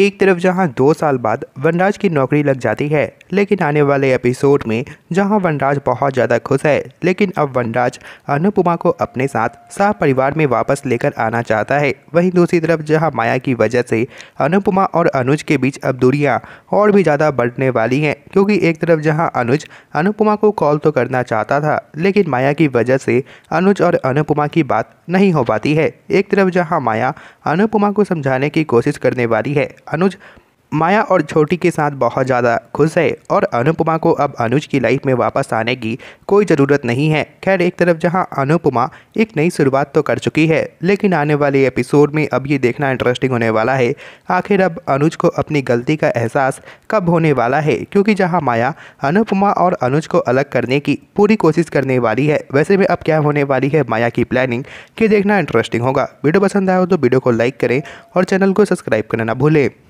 एक तरफ जहां दो साल बाद वनराज की नौकरी लग जाती है लेकिन आने वाले एपिसोड में जहां वनराज बहुत ज़्यादा खुश है लेकिन अब वनराज अनुपमा को अपने साथ सह परिवार में वापस लेकर आना चाहता है वहीं दूसरी तरफ जहां माया की वजह से अनुपमा और अनुज के बीच अब दूरियाँ और भी ज़्यादा बढ़ने वाली हैं क्योंकि एक तरफ जहाँ अनुज अनुपमा को कॉल तो करना चाहता था लेकिन माया की वजह से अनुज और अनुपमा की बात नहीं हो पाती है एक तरफ जहाँ माया अनुपमा को समझाने की कोशिश करने वाली है अनुज माया और छोटी के साथ बहुत ज़्यादा खुश है और अनुपमा को अब अनुज की लाइफ में वापस आने की कोई ज़रूरत नहीं है खैर एक तरफ जहां अनुपमा एक नई शुरुआत तो कर चुकी है लेकिन आने वाले एपिसोड में अब ये देखना इंटरेस्टिंग होने वाला है आखिर अब अनुज को अपनी गलती का एहसास कब होने वाला है क्योंकि जहाँ माया अनुपमा और अनुज को अलग करने की पूरी कोशिश करने वाली है वैसे में अब क्या होने वाली है माया की प्लानिंग ये देखना इंटरेस्टिंग होगा वीडियो पसंद आया हो तो वीडियो को लाइक करें और चैनल को सब्सक्राइब करना ना भूलें